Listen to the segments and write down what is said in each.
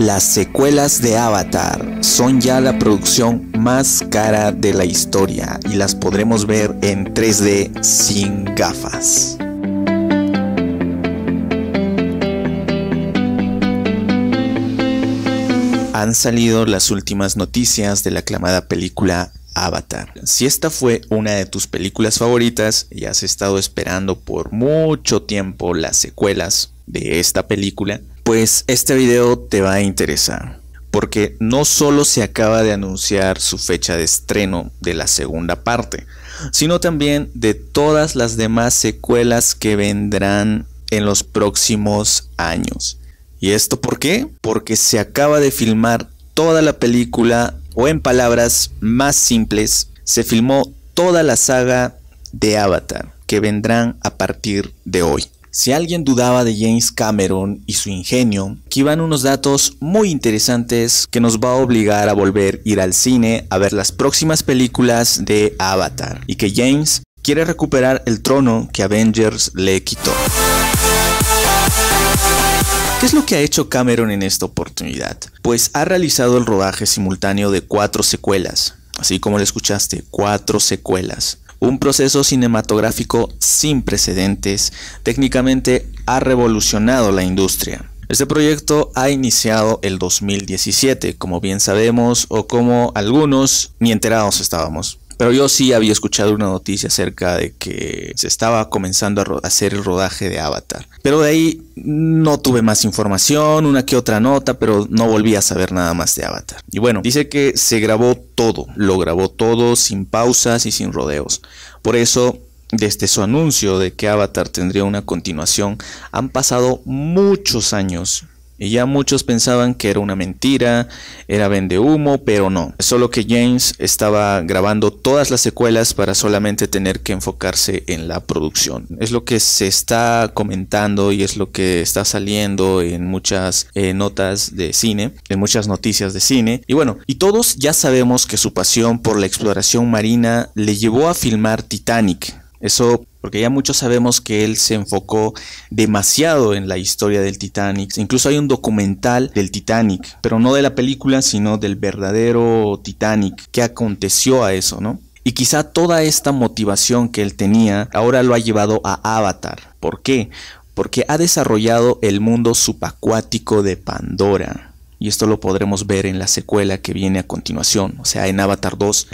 Las secuelas de Avatar son ya la producción más cara de la historia y las podremos ver en 3D sin gafas. Han salido las últimas noticias de la aclamada película Avatar. Si esta fue una de tus películas favoritas y has estado esperando por mucho tiempo las secuelas de esta película, pues este video te va a interesar, porque no solo se acaba de anunciar su fecha de estreno de la segunda parte, sino también de todas las demás secuelas que vendrán en los próximos años. ¿Y esto por qué? Porque se acaba de filmar toda la película, o en palabras más simples, se filmó toda la saga de Avatar, que vendrán a partir de hoy. Si alguien dudaba de James Cameron y su ingenio, aquí van unos datos muy interesantes que nos va a obligar a volver a ir al cine a ver las próximas películas de Avatar y que James quiere recuperar el trono que Avengers le quitó. ¿Qué es lo que ha hecho Cameron en esta oportunidad? Pues ha realizado el rodaje simultáneo de cuatro secuelas, así como le escuchaste, cuatro secuelas un proceso cinematográfico sin precedentes, técnicamente ha revolucionado la industria. Este proyecto ha iniciado el 2017, como bien sabemos o como algunos ni enterados estábamos. Pero yo sí había escuchado una noticia acerca de que se estaba comenzando a hacer el rodaje de Avatar. Pero de ahí no tuve más información, una que otra nota, pero no volví a saber nada más de Avatar. Y bueno, dice que se grabó todo, lo grabó todo sin pausas y sin rodeos. Por eso desde su anuncio de que Avatar tendría una continuación, han pasado muchos años y ya muchos pensaban que era una mentira, era vende humo, pero no. Solo que James estaba grabando todas las secuelas para solamente tener que enfocarse en la producción. Es lo que se está comentando y es lo que está saliendo en muchas eh, notas de cine, en muchas noticias de cine. Y bueno, y todos ya sabemos que su pasión por la exploración marina le llevó a filmar Titanic, eso porque ya muchos sabemos que él se enfocó demasiado en la historia del Titanic. Incluso hay un documental del Titanic, pero no de la película, sino del verdadero Titanic, qué aconteció a eso, ¿no? Y quizá toda esta motivación que él tenía ahora lo ha llevado a Avatar. ¿Por qué? Porque ha desarrollado el mundo subacuático de Pandora. Y esto lo podremos ver en la secuela que viene a continuación, o sea, en Avatar 2.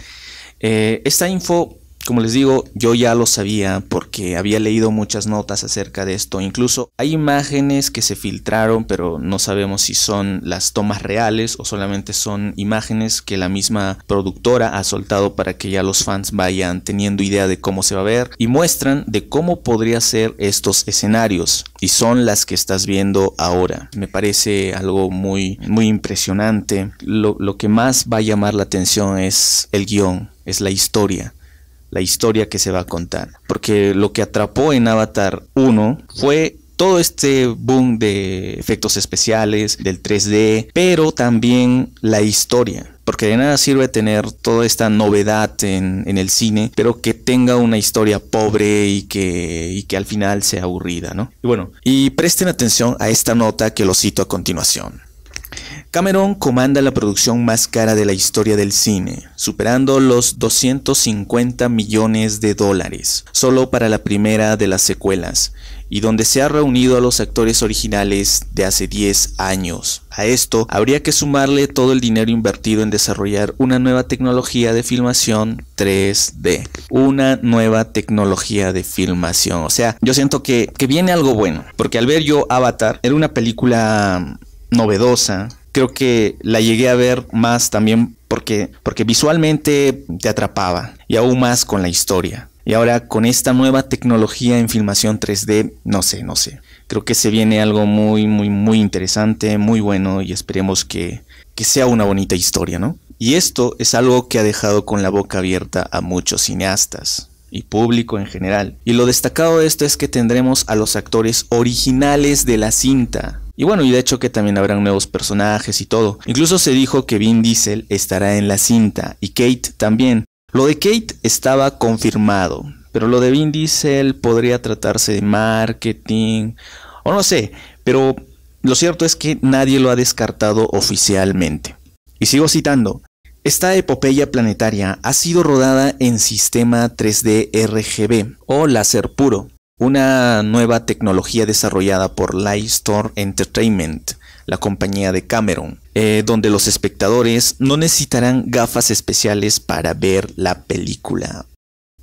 Eh, esta info como les digo, yo ya lo sabía porque había leído muchas notas acerca de esto. Incluso hay imágenes que se filtraron, pero no sabemos si son las tomas reales o solamente son imágenes que la misma productora ha soltado para que ya los fans vayan teniendo idea de cómo se va a ver y muestran de cómo podría ser estos escenarios y son las que estás viendo ahora. Me parece algo muy, muy impresionante. Lo, lo que más va a llamar la atención es el guión, es la historia la historia que se va a contar. Porque lo que atrapó en Avatar 1 fue todo este boom de efectos especiales, del 3D, pero también la historia. Porque de nada sirve tener toda esta novedad en, el cine, pero que tenga una historia pobre y que, y que al final sea aburrida, ¿no? Y bueno, y presten atención a esta nota que lo cito a continuación. Cameron comanda la producción más cara de la historia del cine, superando los 250 millones de dólares, solo para la primera de las secuelas, y donde se ha reunido a los actores originales de hace 10 años. A esto habría que sumarle todo el dinero invertido en desarrollar una nueva tecnología de filmación 3D. Una nueva tecnología de filmación. O sea, yo siento que, viene algo bueno, porque al ver yo Avatar, era una película novedosa, creo que la llegué a ver más también porque, porque visualmente te atrapaba y aún más con la historia. Y ahora con esta nueva tecnología en filmación 3D, no sé, no sé. Creo que se viene algo muy, muy, muy interesante, muy bueno y esperemos que, que sea una bonita historia, ¿no? Y esto es algo que ha dejado con la boca abierta a muchos cineastas y público en general. Y lo destacado de esto es que tendremos a los actores originales de la cinta, y bueno, y de hecho que también habrán nuevos personajes y todo. Incluso se dijo que Vin Diesel estará en la cinta y Kate también. Lo de Kate estaba confirmado, pero lo de Vin Diesel podría tratarse de marketing o no sé, pero lo cierto es que nadie lo ha descartado oficialmente. Y sigo citando, esta epopeya planetaria ha sido rodada en sistema 3D RGB o láser puro, una nueva tecnología desarrollada por Store Entertainment, la compañía de Cameron, eh, donde los espectadores no necesitarán gafas especiales para ver la película.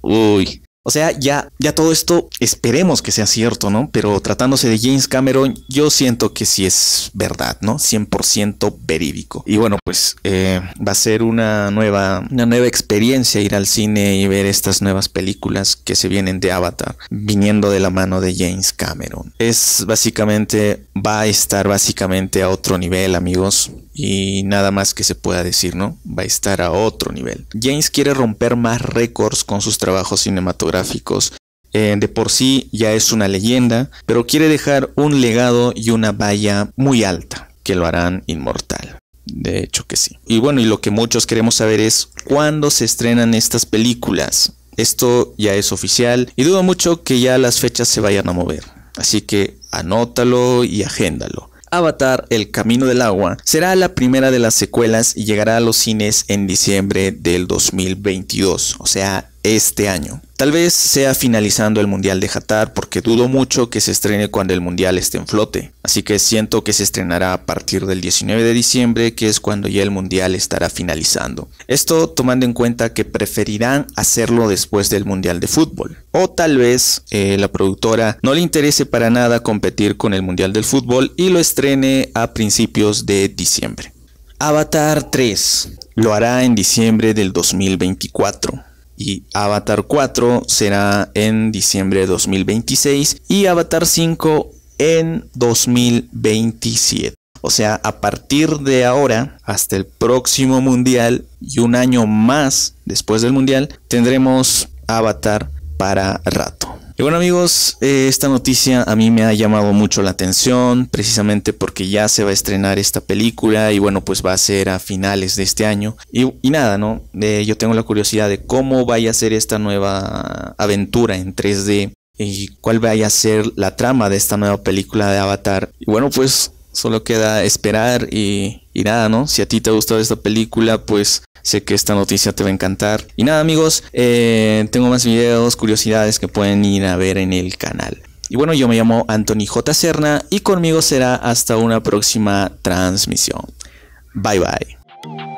Uy, o sea, ya, ya todo esto esperemos que sea cierto, ¿no? Pero tratándose de James Cameron, yo siento que sí es verdad, ¿no? 100% verídico. Y bueno, pues eh, va a ser una nueva, una nueva experiencia ir al cine y ver estas nuevas películas que se vienen de Avatar, viniendo de la mano de James Cameron. Es básicamente, va a estar básicamente a otro nivel, amigos y nada más que se pueda decir, ¿no? Va a estar a otro nivel. James quiere romper más récords con sus trabajos cinematográficos. Eh, de por sí ya es una leyenda, pero quiere dejar un legado y una valla muy alta que lo harán inmortal. De hecho que sí. Y bueno, y lo que muchos queremos saber es cuándo se estrenan estas películas. Esto ya es oficial y dudo mucho que ya las fechas se vayan a mover. Así que anótalo y agéndalo. Avatar, El Camino del Agua, será la primera de las secuelas y llegará a los cines en diciembre del 2022, o sea, este año. Tal vez sea finalizando el Mundial de Qatar porque dudo mucho que se estrene cuando el Mundial esté en flote, así que siento que se estrenará a partir del 19 de diciembre que es cuando ya el Mundial estará finalizando. Esto tomando en cuenta que preferirán hacerlo después del Mundial de Fútbol. O tal vez eh, la productora no le interese para nada competir con el Mundial del Fútbol y lo estrene a principios de diciembre. Avatar 3 lo hará en diciembre del 2024 y Avatar 4 será en diciembre de 2026 y Avatar 5 en 2027. O sea, a partir de ahora hasta el próximo mundial y un año más después del mundial tendremos Avatar para rato. Y bueno amigos, eh, esta noticia a mí me ha llamado mucho la atención, precisamente porque ya se va a estrenar esta película y bueno, pues va a ser a finales de este año. Y, nada, ¿no? Eh, yo tengo la curiosidad de cómo vaya a ser esta nueva aventura en 3D y cuál vaya a ser la trama de esta nueva película de Avatar. Y bueno, pues solo queda esperar y, y nada, ¿no? Si a ti te ha gustado esta película, pues Sé que esta noticia te va a encantar. Y nada amigos, eh, tengo más videos, curiosidades que pueden ir a ver en el canal. Y bueno, yo me llamo Anthony J. Serna y conmigo será hasta una próxima transmisión. Bye bye.